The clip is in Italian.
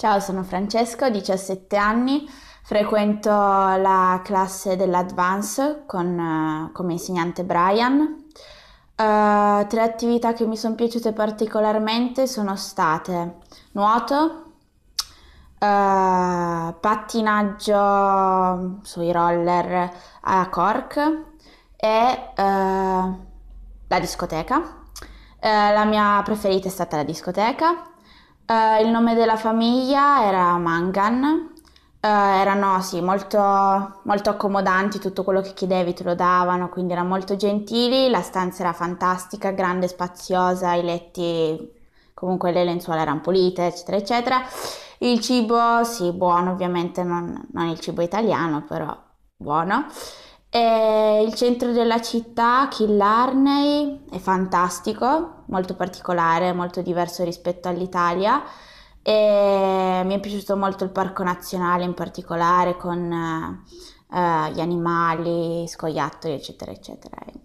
Ciao, sono Francesco, 17 anni, frequento la classe dell'Advance con, eh, come insegnante Brian. Uh, tre attività che mi sono piaciute particolarmente sono state nuoto, uh, pattinaggio sui roller a cork e la discoteca. la mia preferita è stata la discoteca. Uh, il nome della famiglia era Mangan, uh, erano sì, molto, molto accomodanti, tutto quello che chiedevi te lo davano, quindi erano molto gentili, la stanza era fantastica, grande, spaziosa, i letti, comunque le lenzuola erano pulite, eccetera, eccetera. Il cibo, sì, buono, ovviamente non, non il cibo italiano, però buono. E il centro della città, Killarney, è fantastico, molto particolare, molto diverso rispetto all'Italia. E mi è piaciuto molto il parco nazionale in particolare con eh, gli animali, scoiattoli, eccetera, eccetera.